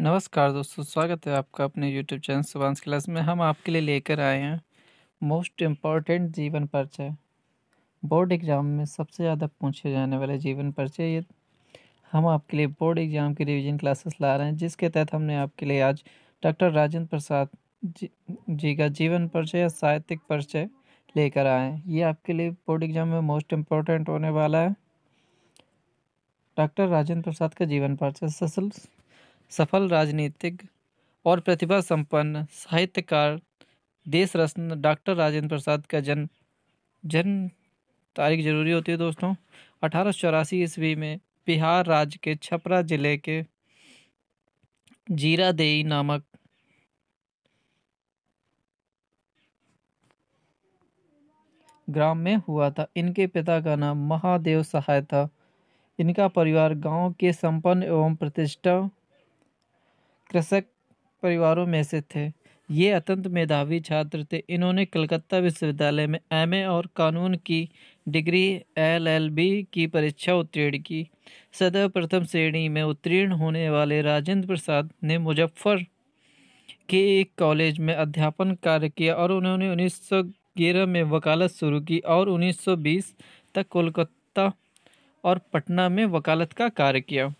नमस्कार दोस्तों स्वागत है आपका अपने यूट्यूब चैनल सुबांश क्लास में हम आपके लिए लेकर आए हैं मोस्ट इम्पॉर्टेंट जीवन परिचय बोर्ड एग्ज़ाम में सबसे ज़्यादा पूछे जाने वाले जीवन परिचय ये हम आपके लिए बोर्ड एग्ज़ाम की रिवीजन क्लासेस ला रहे हैं जिसके तहत हमने आपके लिए आज डॉक्टर राजेंद्र प्रसाद जी, जी का जीवन परिचय या साहित्यिक परिचय लेकर आए हैं ये आपके लिए बोर्ड एग्ज़ाम में मोस्ट इम्पॉर्टेंट होने वाला है डॉक्टर राजेंद्र प्रसाद का जीवन परिचय ससल सफल राजनीतिक और प्रतिभा संपन्न साहित्यकार देश रत्न डॉक्टर राजेंद्र प्रसाद का जन्म जन्म तारीख जरूरी होती है दोस्तों अठारह सौ ईस्वी में बिहार राज्य के छपरा जिले के जीरादेई नामक ग्राम में हुआ था इनके पिता का नाम महादेव सहाय था इनका परिवार गांव के संपन्न एवं प्रतिष्ठा कृषक परिवारों में से थे ये अत्यंत मेधावी छात्र थे इन्होंने कलकत्ता विश्वविद्यालय में एमए और कानून की डिग्री एलएलबी की परीक्षा उत्तीर्ण की सदैव प्रथम श्रेणी में उत्तीर्ण होने वाले राजेंद्र प्रसाद ने मुजफ्फर के एक कॉलेज में अध्यापन कार्य किया और उन्होंने 1911 में वकालत शुरू की और 1920 तक कोलकाता और पटना में वकालत का कार्य किया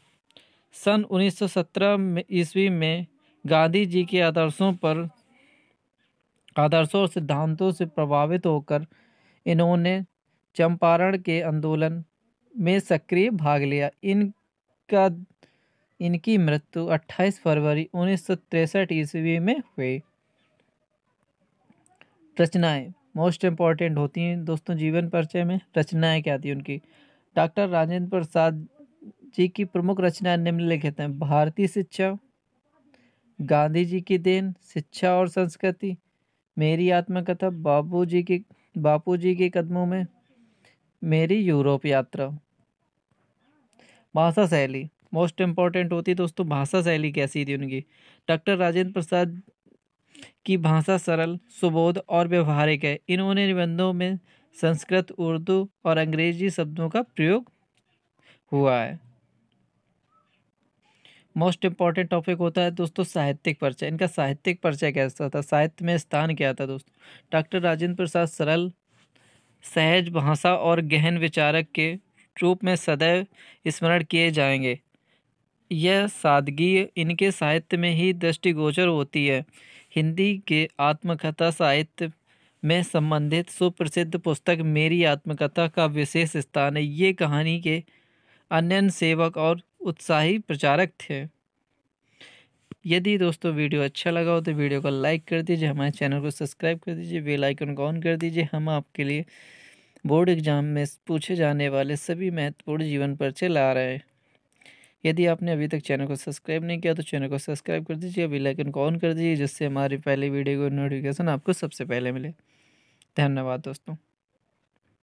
सन 1917 में ईस्वी में गांधी जी के आदर्शों पर आदर्शों और सिद्धांतों से प्रभावित होकर इन्होंने चंपारण के आंदोलन में सक्रिय भाग लिया इनका इनकी मृत्यु 28 फरवरी उन्नीस ईस्वी में हुई रचनाएं मोस्ट इम्पॉर्टेंट होती हैं दोस्तों जीवन परिचय में रचनाएं क्या थी उनकी डॉक्टर राजेंद्र प्रसाद जी की प्रमुख रचना निम्नलिखित हैं भारतीय शिक्षा गांधी जी की देन शिक्षा और संस्कृति मेरी आत्मकथा बापू जी की बापू जी के कदमों में मेरी यूरोप यात्रा भाषा शैली मोस्ट इम्पॉर्टेंट होती दोस्तों भाषा शैली कैसी थी उनकी डॉक्टर राजेंद्र प्रसाद की भाषा सरल सुबोध और व्यवहारिक है इन्होंने निबंधों में संस्कृत उर्दू और अंग्रेजी शब्दों का प्रयोग हुआ है मोस्ट इंपॉर्टेंट टॉपिक होता है दोस्तों साहित्यिक परिचय इनका साहित्यिक परिचय कैसा था साहित्य में स्थान क्या था दोस्तों डॉक्टर राजेंद्र प्रसाद सरल सहज भाषा और गहन विचारक के रूप में सदैव स्मरण किए जाएंगे यह सादगी इनके साहित्य में ही दृष्टिगोचर होती है हिंदी के आत्मकथा साहित्य में संबंधित सुप्रसिद्ध पुस्तक मेरी आत्मकथा का विशेष स्थान है ये कहानी के अन्य सेवक और उत्साही प्रचारक थे यदि दोस्तों वीडियो अच्छा लगा हो तो वीडियो को लाइक कर दीजिए हमारे चैनल को सब्सक्राइब कर दीजिए बेल आइकन को ऑन कर दीजिए हम आपके लिए बोर्ड एग्ज़ाम में पूछे जाने वाले सभी महत्वपूर्ण जीवन पर्चे ला रहे हैं यदि आपने अभी तक चैनल को सब्सक्राइब नहीं किया तो चैनल को सब्सक्राइब कर दीजिए बेल आइकन को ऑन कर दीजिए जिससे हमारी पहली वीडियो को नोटिफिकेशन आपको सबसे पहले मिले धन्यवाद दोस्तों